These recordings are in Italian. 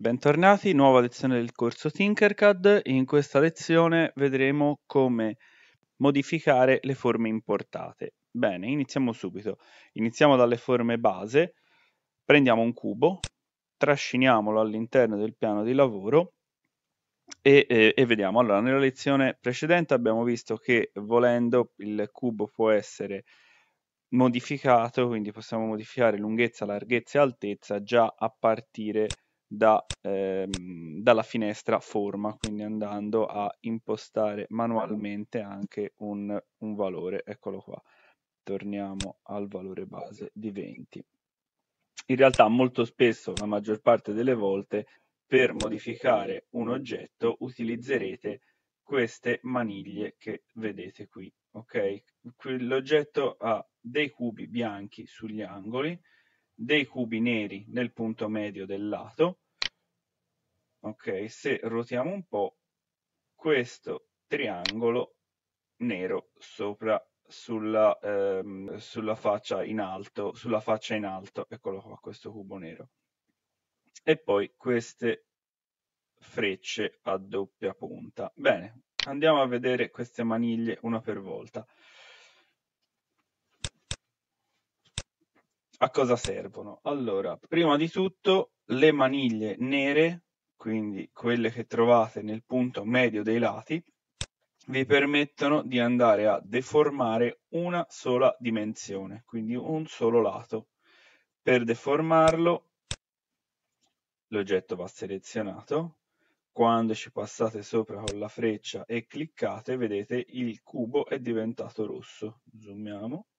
Bentornati, nuova lezione del corso Tinkercad. In questa lezione vedremo come modificare le forme importate. Bene, iniziamo subito. Iniziamo dalle forme base. Prendiamo un cubo, trasciniamolo all'interno del piano di lavoro e, e, e vediamo. Allora, nella lezione precedente abbiamo visto che volendo il cubo può essere modificato, quindi possiamo modificare lunghezza, larghezza e altezza già a partire da da, ehm, dalla finestra forma, quindi andando a impostare manualmente anche un, un, valore. Eccolo qua, torniamo al valore base di 20. In realtà molto spesso, la maggior parte delle volte, per modificare un oggetto utilizzerete queste maniglie che vedete qui. Ok, l'oggetto ha dei cubi bianchi sugli angoli, dei cubi neri nel punto medio del lato. Ok, se ruotiamo un po', questo triangolo nero sopra sulla, ehm, sulla faccia in alto, sulla faccia in alto, eccolo qua, questo cubo nero. E poi queste frecce a doppia punta. Bene, andiamo a vedere queste maniglie una per volta. a cosa servono? Allora, prima di tutto le maniglie nere, quindi quelle che trovate nel punto medio dei lati, vi permettono di andare a deformare una sola dimensione, quindi un solo lato. Per deformarlo l'oggetto va selezionato, quando ci passate sopra con la freccia e cliccate vedete il cubo è diventato rosso, zoomiamo,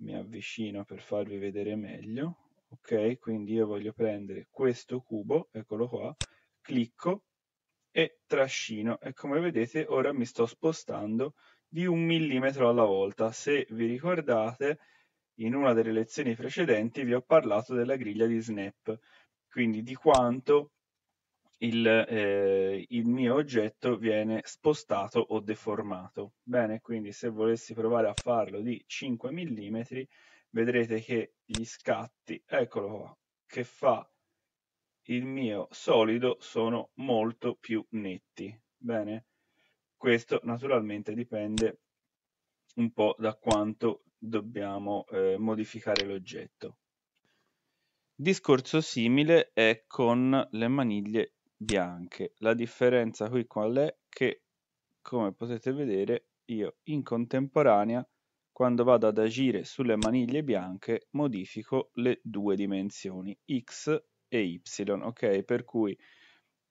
mi avvicino per farvi vedere meglio ok quindi io voglio prendere questo cubo eccolo qua clicco e trascino e come vedete ora mi sto spostando di un millimetro alla volta se vi ricordate in una delle lezioni precedenti vi ho parlato della griglia di snap quindi di quanto il, eh, il, mio oggetto viene spostato o deformato. Bene, quindi se volessi provare a farlo di 5 mm, vedrete che gli scatti, eccolo qua, che fa il mio solido sono molto più netti. Bene, questo naturalmente dipende un po' da quanto dobbiamo eh, modificare l'oggetto. Discorso simile è con le maniglie bianche. La differenza qui qual è? Che come potete vedere io in contemporanea quando vado ad agire sulle maniglie bianche modifico le due dimensioni x e y, ok? Per cui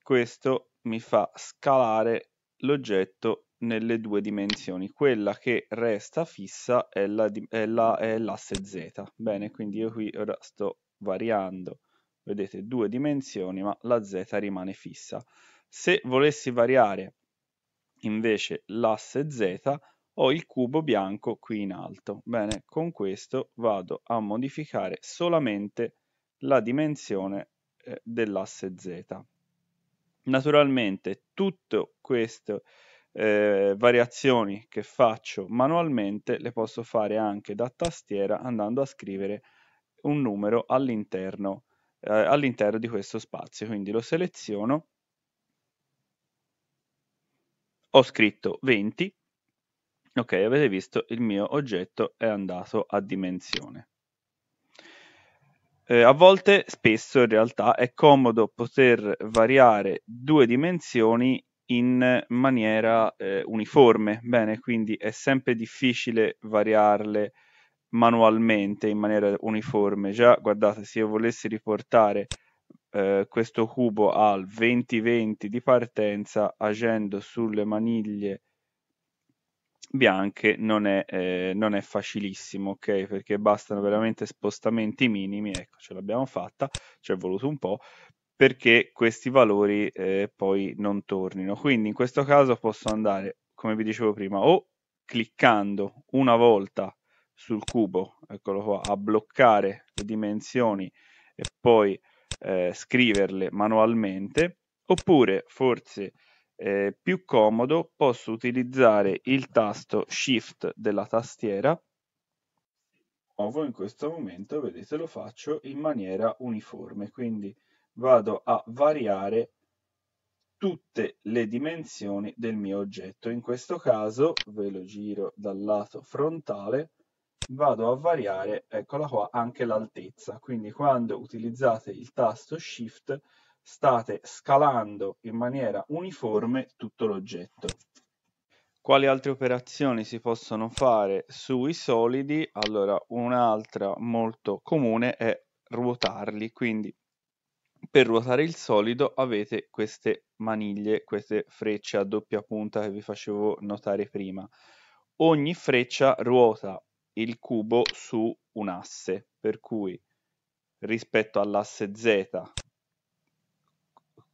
questo mi fa scalare l'oggetto nelle due dimensioni. Quella che resta fissa è, l'asse la, la, z. Bene, quindi io qui ora sto variando vedete due dimensioni ma la z rimane fissa. Se volessi variare invece l'asse z ho il cubo bianco qui in alto. Bene, con questo vado a modificare solamente la dimensione eh, dell'asse z. Naturalmente tutte queste eh, variazioni che faccio manualmente le posso fare anche da tastiera andando a scrivere un numero all'interno eh, all'interno di questo spazio. Quindi lo seleziono, ho scritto 20, ok, avete visto il mio oggetto è andato a dimensione. Eh, a volte, spesso in realtà, è comodo poter variare due dimensioni in maniera eh, uniforme. Bene, quindi è sempre difficile variarle manualmente in maniera uniforme. Già, guardate, se io volessi riportare eh, questo cubo al 2020 di partenza, agendo sulle maniglie bianche, non è, eh, non è facilissimo, ok? Perché bastano veramente spostamenti minimi, ecco, ce l'abbiamo fatta, ci è voluto un po', perché questi valori eh, poi non tornino. Quindi in questo caso posso andare, come vi dicevo prima, o cliccando una volta sul cubo, eccolo qua, a bloccare le dimensioni e poi eh, scriverle manualmente, oppure forse eh, più comodo posso utilizzare il tasto Shift della tastiera. Nuovo in questo momento, vedete, lo faccio in maniera uniforme, quindi vado a variare tutte le dimensioni del mio oggetto. In questo caso ve lo giro dal lato frontale vado a variare, eccola qua, anche l'altezza. Quindi quando utilizzate il tasto Shift state scalando in maniera uniforme tutto l'oggetto. Quali altre operazioni si possono fare sui solidi? Allora, un'altra molto comune è ruotarli, quindi per ruotare il solido avete queste maniglie, queste frecce a doppia punta che vi facevo notare prima. Ogni freccia ruota il cubo su un asse, per cui rispetto all'asse z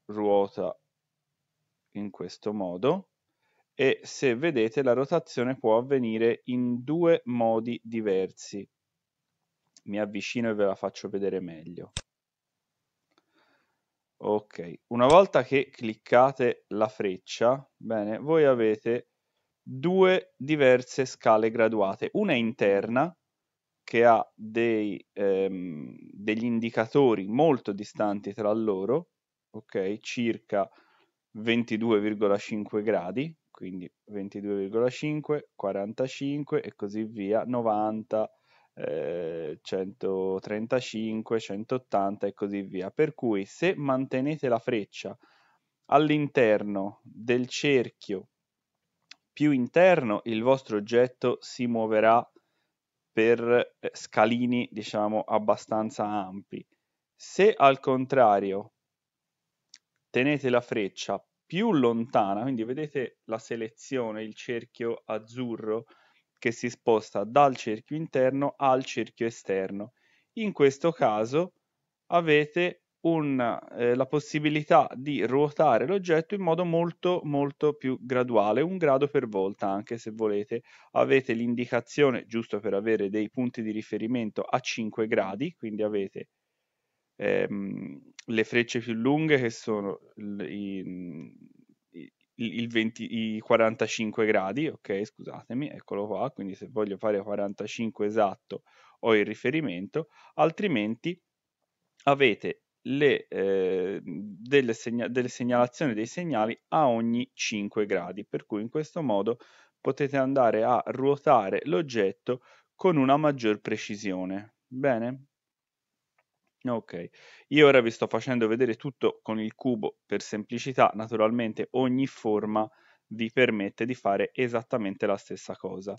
ruota in questo modo e se vedete la rotazione può avvenire in due modi diversi. Mi avvicino e ve la faccio vedere meglio. Ok, una volta che cliccate la freccia, bene, voi avete due diverse scale graduate. Una interna, che ha dei, ehm, degli indicatori molto distanti tra loro, ok? Circa 22,5 gradi, quindi 22,5, 45 e così via, 90, eh, 135, 180 e così via. Per cui se mantenete la freccia all'interno del cerchio più interno, il vostro oggetto si muoverà per eh, scalini, diciamo, abbastanza ampi. Se al contrario tenete la freccia più lontana, quindi vedete la selezione, il cerchio azzurro che si sposta dal cerchio interno al cerchio esterno. In questo caso avete un, eh, la possibilità di ruotare l'oggetto in modo molto molto più graduale, un grado per volta anche se volete. Avete l'indicazione, giusto per avere dei punti di riferimento, a 5 gradi, quindi avete ehm, le frecce più lunghe che sono i, i, il 20, i 45 gradi, ok scusatemi, eccolo qua, quindi se voglio fare 45 esatto ho il riferimento, altrimenti avete le, eh, delle, segna- delle segnalazioni dei segnali a ogni 5 gradi, per cui in questo modo potete andare a ruotare l'oggetto con una maggior precisione. Bene? Ok, io ora vi sto facendo vedere tutto con il cubo per semplicità, naturalmente ogni forma vi permette di fare esattamente la stessa cosa.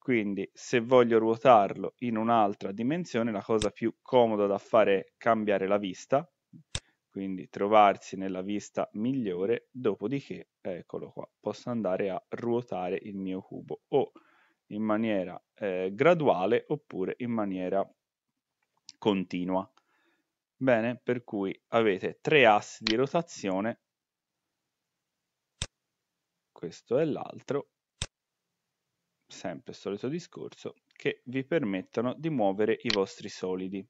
Quindi se voglio ruotarlo in un'altra dimensione, la cosa più comoda da fare è cambiare la vista, quindi trovarsi nella vista migliore, dopodiché, eccolo qua, posso andare a ruotare il mio cubo o in maniera eh, graduale oppure in maniera continua. Bene, per cui avete tre assi di rotazione, questo è l'altro, sempre il solito discorso, che vi permettono di muovere i vostri solidi.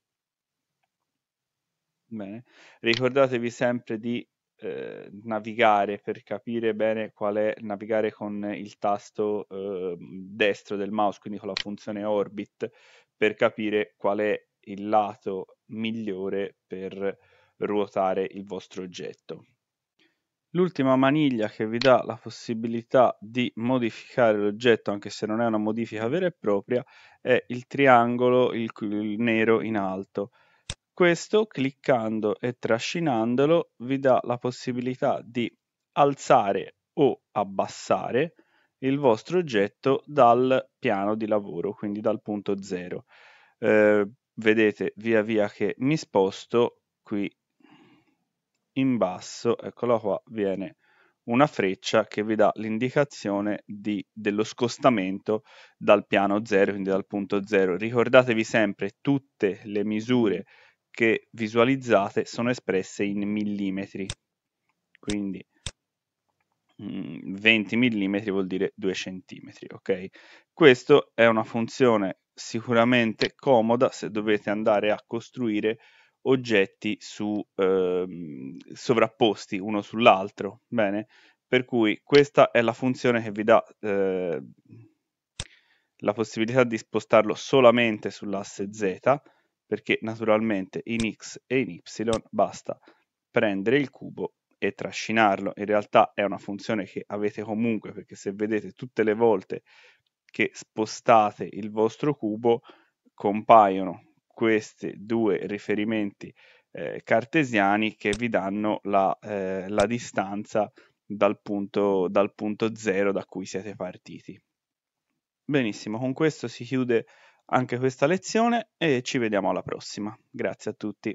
Bene. Ricordatevi sempre di eh, navigare per capire bene qual è navigare con il tasto eh, destro del mouse, quindi con la funzione orbit, per capire qual è il lato migliore per ruotare il vostro oggetto. L'ultima maniglia che vi dà la possibilità di modificare l'oggetto, anche se non è una modifica vera e propria, è il triangolo il, il nero in alto. Questo, cliccando e trascinandolo, vi dà la possibilità di alzare o abbassare il vostro oggetto dal piano di lavoro, quindi dal punto zero. Eh, vedete via via che mi sposto qui in basso, eccola qua, viene una freccia che vi dà l'indicazione dello scostamento dal piano 0, quindi dal punto 0. Ricordatevi sempre tutte le misure che visualizzate sono espresse in millimetri, quindi 20 mm vuol dire 2 cm, ok? Questa è una funzione sicuramente comoda se dovete andare a costruire oggetti su, eh, sovrapposti uno sull'altro, bene? Per cui questa è la funzione che vi dà eh, la possibilità di spostarlo solamente sull'asse z, perché naturalmente in x e in y basta prendere il cubo e trascinarlo. In realtà è una funzione che avete comunque, perché se vedete tutte le volte che spostate il vostro cubo, compaiono questi due riferimenti eh, cartesiani che vi danno la, eh, la distanza dal punto, dal punto zero da cui siete partiti. Benissimo, con questo si chiude anche questa lezione e ci vediamo alla prossima. Grazie a tutti.